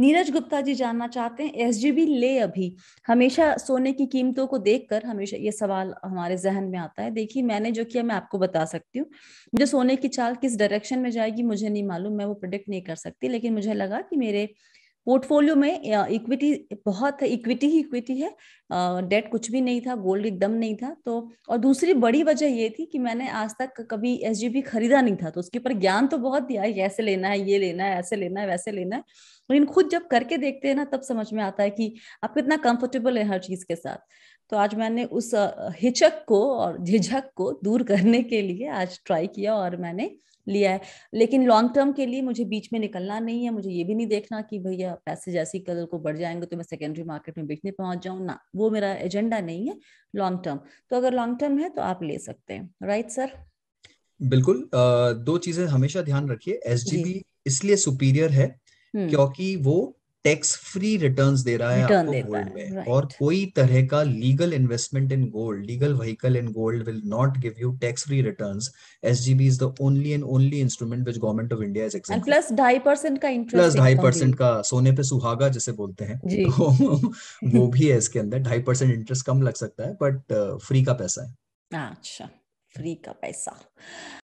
नीरज गुप्ता जी जानना चाहते हैं एस ले अभी हमेशा सोने की कीमतों को देखकर हमेशा ये सवाल हमारे जहन में आता है देखिए मैंने जो किया मैं आपको बता सकती हूँ मुझे सोने की चाल किस डायरेक्शन में जाएगी मुझे नहीं मालूम मैं वो प्रोडिक्ट नहीं कर सकती लेकिन मुझे लगा कि मेरे पोर्टफोलियो में इक्विटी बहुत इक्विटी ही इक्विटी है डेट कुछ भी नहीं था गोल्ड एकदम नहीं था तो और दूसरी बड़ी वजह ये थी कि मैंने आज तक कभी एस खरीदा नहीं था तो उसके ऊपर ज्ञान तो बहुत दिया है ऐसे लेना है ये लेना है ऐसे लेना है वैसे लेना है लेकिन खुद जब करके देखते हैं ना तब समझ में आता है कि आप कितना कंफर्टेबल है हर चीज के साथ तो आज मैंने उस हिचक को और झिझक को दूर करने के लिए आज ट्राई किया और मैंने लिया है लेकिन लॉन्ग टर्म के लिए मुझे बीच में निकलना नहीं है मुझे ये भी नहीं देखना कि भैया पैसे जैसे कलर को बढ़ जाएंगे तो मैं सेकेंडरी मार्केट में बेचने पहुंच जाऊँ ना वो मेरा एजेंडा नहीं है लॉन्ग टर्म तो अगर लॉन्ग टर्म है तो आप ले सकते हैं राइट सर बिल्कुल दो चीजें हमेशा ध्यान रखिए एस इसलिए सुपीरियर है हम्म। क्योंकि वो टैक्स फ्री रिटर्न्स दे रहा है आपको गोल्ड में right. और कोई तरह का legal investment in gold legal vehicle in gold will not give you tax free returns SGB is the only and only instrument which government of India is accept plus ढाई परसेंट का interest plus ढाई परसेंट का सोने पे सुहागा जिसे बोलते हैं तो वो भी है इसके अंदर ढाई परसेंट इंटरेस्ट कम लग सकता है बट फ्री uh, का पैसा है अच्छा फ्री का पैसा